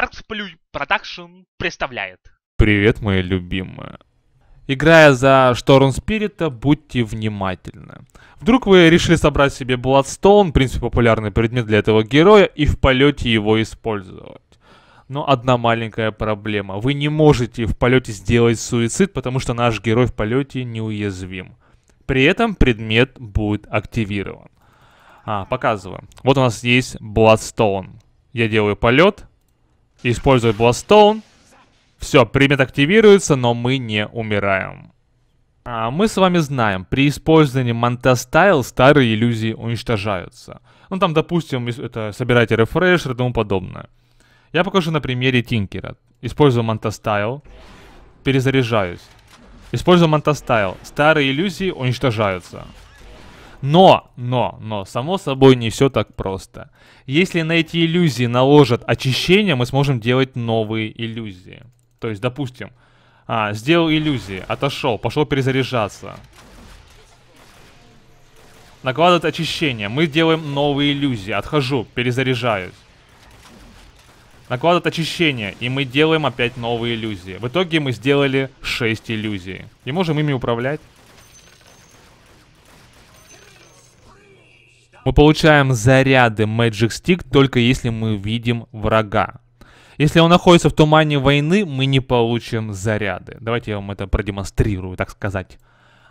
Art Production представляет. Привет, мои любимые. Играя за Шторм Спирита, будьте внимательны. Вдруг вы решили собрать себе Бладстоун, в принципе популярный предмет для этого героя, и в полете его использовать. Но одна маленькая проблема. Вы не можете в полете сделать суицид, потому что наш герой в полете неуязвим. При этом предмет будет активирован. А, показываю. Вот у нас есть Бладстоун. Я делаю полет, Использует Бластоун. Все, примет активируется, но мы не умираем. А мы с вами знаем, при использовании манта стайл старые иллюзии уничтожаются. Ну там, допустим, это собирайте рефреш и тому подобное. Я покажу на примере Тинкера. Использую стайл, перезаряжаюсь. Использую стайл, старые иллюзии уничтожаются. Но, но, но, само собой не все так просто. Если на эти иллюзии наложат очищение, мы сможем делать новые иллюзии. То есть, допустим, а, сделал иллюзии, отошел, пошел перезаряжаться. Накладывает очищение. Мы делаем новые иллюзии. Отхожу, перезаряжаюсь. Накладывает очищение, и мы делаем опять новые иллюзии. В итоге мы сделали 6 иллюзий. И можем ими управлять. Мы получаем заряды Magic Stick только если мы видим врага. Если он находится в тумане войны, мы не получим заряды. Давайте я вам это продемонстрирую, так сказать.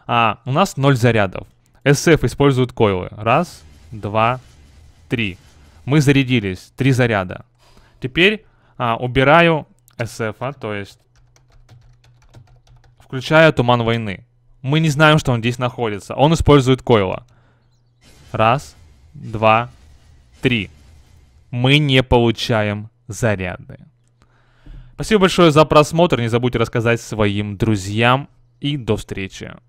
А, у нас 0 зарядов. SF использует койлы. Раз, два, три. Мы зарядились. Три заряда. Теперь а, убираю SF, -а, то есть включаю туман войны. Мы не знаем, что он здесь находится. Он использует койла. Раз, два, три. Мы не получаем заряды. Спасибо большое за просмотр. Не забудьте рассказать своим друзьям. И до встречи.